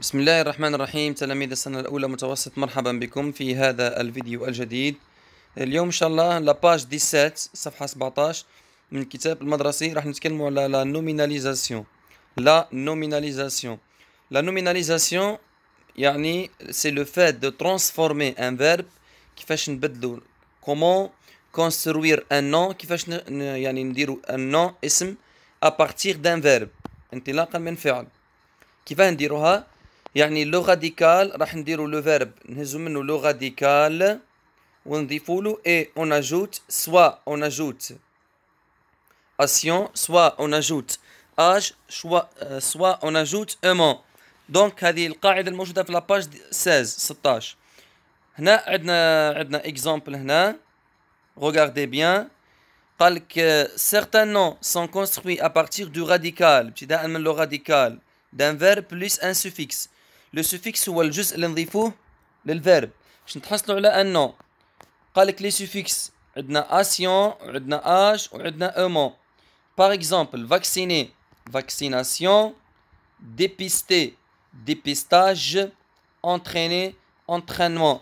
بسم الله الرحمن الرحيم تلاميذ السنة الأولى متوسط مرحبا بكم في هذا الفيديو الجديد اليوم إن شاء الله لاباج 17 صفحة 17 من الكتاب المدرسي راح نتكلم على لا نوميناليزاسيون لا نوميناليزاسيون لا نوميناليزاسيون يعني سي لو فات دو ترانسفورمي ان فيرب كيفاش نبدلو كومون كونستروير ان نون كيفاش يعني نديرو ان نون اسم ابغتيغ دان فيرب انطلاقا من فعل كيفاه نديروها يعني لو ديكال راح نديرو لو فيرب نهزو منه لو ديكال ونضيفو له اي اون اجوت سوا اون اجوت اسيون سوا اون اجوت اج شوا سوا اون اجوت امون دونك هذه القاعدة الموجودة في لاباج 16 16 هنا عندنا عندنا اكزامبل هنا ريغاردي بيان قال لك euh, certains نو سون كونستروي ا بارتير دو راديكال ابتداء من لو راديكال دان فيرب بلس ان سوفيكس لو سوفيكس هو الجزء اللي نضيفوه للفيرب باش نتحصلوا على انه قالك لي سوفيكس عندنا اسيون وعندنا اج وعندنا اومون باغ اكزومبل فاكسيني فاكسيناسيون ديبيستي ديبيستاج انتريني انترينمون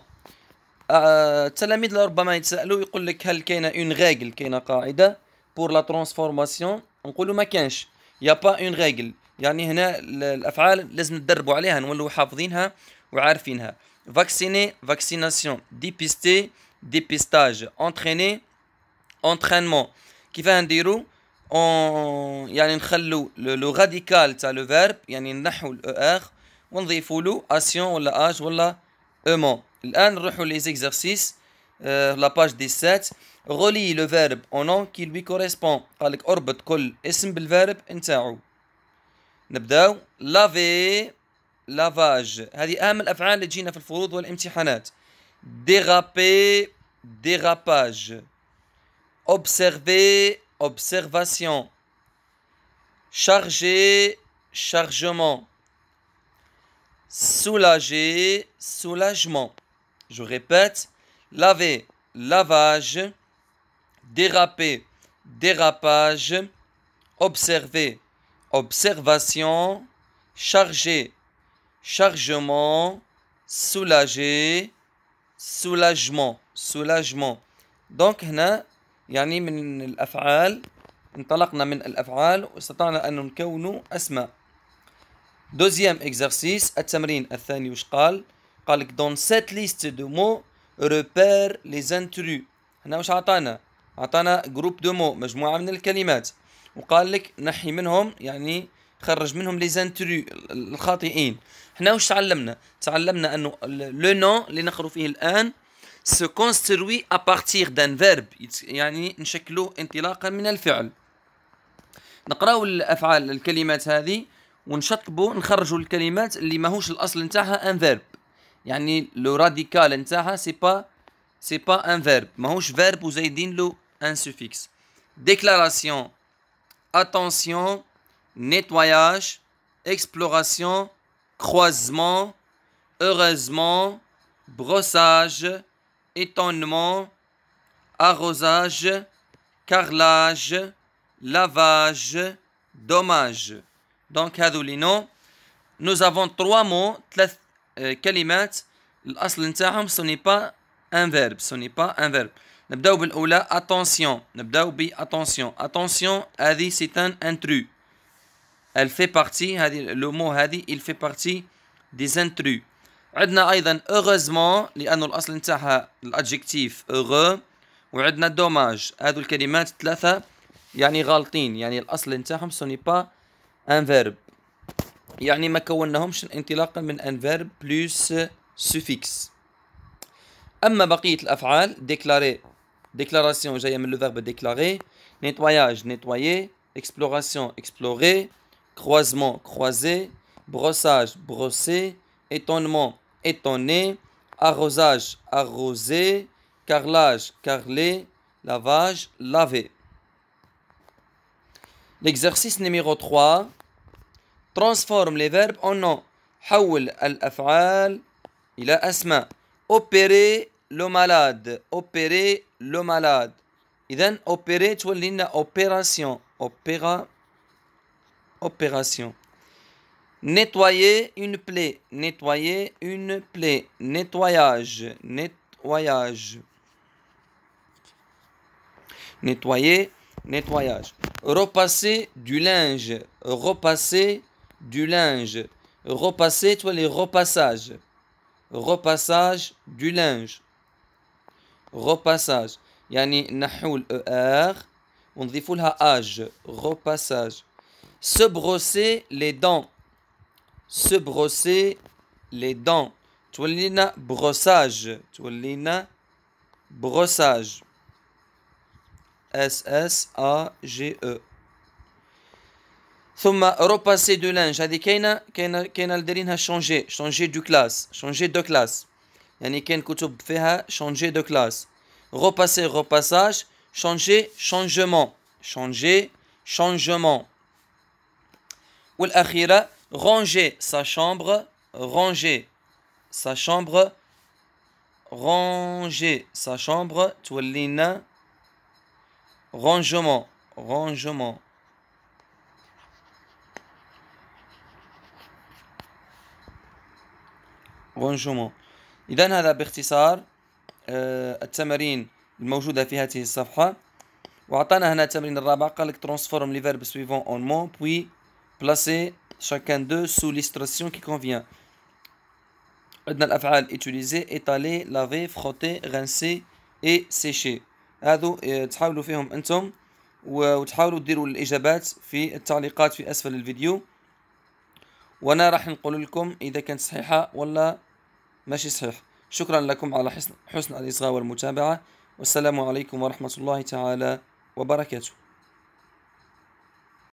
التلاميذ ربما يتسالوا يقول لك هل كاينه اون ريغل كاينه قاعده بور لا ترانسفورماسيون نقولوا ما كانش يا با اون ريغل يعني هنا الافعال لازم نتدربوا عليها نولوا حافظينها وعارفينها فاكسيني فاكسيناسيون ديبيستي ديبيستاج انتريني انترينمون كيفاه نديرو يعني نخلو لو راديكال تاع لو فيرب يعني نحو الاو ار e ونضيفوا له اسيون ولا اج ولا امون الان نروحوا لي زيكزرسيس لا باج 17 غولي لو فيرب او نون كي لوي كوريسبون قالك اربط كل اسم بالفيرب نتاعو laver lavage lavage. dérapage observer observation charger chargement soulager soulagement je répète laver lavage déraper dérapage observer observation, chargé, chargement, soulagé, soulagement, soulagement. Donc هنا يعني من الأفعال انطلقنا من الأفعال واستطعنا أن نكون أسماء. دوزيام إكزرسيس التمرين الثاني وش قال؟ قال لك دون سيت ليست دو مو repère لي intrus. هنا وش عطانا؟ عطانا جروب دو مو مجموعة من الكلمات. وقال لك نحي منهم يعني خرج منهم لي زانتري الخاطئين حنا واش تعلمنا تعلمنا انه لو نو اللي نقرو فيه الان سو كونستروي à partir d'un يعني نشكلوه انطلاقا من الفعل نقراو الافعال الكلمات هذه ونشطبوا نخرجوا الكلمات اللي ماهوش الاصل نتاعها ان فيرب يعني لو راديكال نتاعها سي با سي با ان فيرب ماهوش فيرب وزايدين له ان سوفيكس ديكلاراسيون attention, nettoyage, exploration, croisement, heureusement, brossage, étonnement, arrosage, carrelage, lavage, dommage. Donc, Hadoulino, nous avons trois mots, trois euh, كلمات. ce n'est pas un verbe, ce n'est pas un verbe. نبداو بالاولى اتونسيون نبداو ب اتونسيون اتونسيون هذه سي تان انترو ال في بارتي هذه لو مو هذه il fait partie des intrus عندنا ايضا heureusement لانه الاصل نتاعها الادجكتيف heureux وعندنا دوماج هذو الكلمات ثلاثه يعني غالطين يعني الاصل نتاعهم سوني با ان فيرب يعني ما كوناهمش انطلاقا من ان فيرب بلس سوفيكس اما بقيه الافعال ديكلاري Déclaration, j'aime le verbe déclarer. Nettoyage, nettoyer. Exploration, explorer. Croisement, croiser. Brossage, brosser. Étonnement, étonner. Arrosage, arroser. Carrelage, Carrelé. Lavage, laver. L'exercice numéro 3. Transforme les verbes en noms. حول Il a asma. Opérer le malade opérer le malade d'un opérer tu opération opéra opération nettoyer une plaie nettoyer une plaie nettoyage nettoyage nettoyer nettoyage repasser du linge repasser du linge repasser tu les repassages repassage du linge repassage يعني e on on ER âge repassage se brosser les dents se brosser les dents Toulina brossage Toulina brossage S S A G E repasser du linge هذه كاينه كاينه changer changer du classe changer de classe changer de classe. Repasser, repassage. Changer, changement. Changer, changement. Ou ranger sa chambre. Ranger sa chambre. Ranger sa chambre. Twallina. Rangement. Rangement. Rangement. إذا هذا باختصار آه، التمارين الموجودة في هذه الصفحة وعطانا هنا التمرين الرابع قال لك ترانسفورم لي فيرب سويفون اون مون بوي بلاسي شاكان دو سو ليستراسيون كي كونفيان عندنا الأفعال إتوليزي ايطالي لافي فخوتي غانسي اي سيشي هادو تحاولوا فيهم أنتم وتحاولوا ديروا الإجابات في التعليقات في أسفل الفيديو وأنا راح نقول لكم إذا كانت صحيحة ولا ماشي صحيح شكرا لكم على حسن, حسن الإصغاء والمتابعة والسلام عليكم ورحمة الله تعالى وبركاته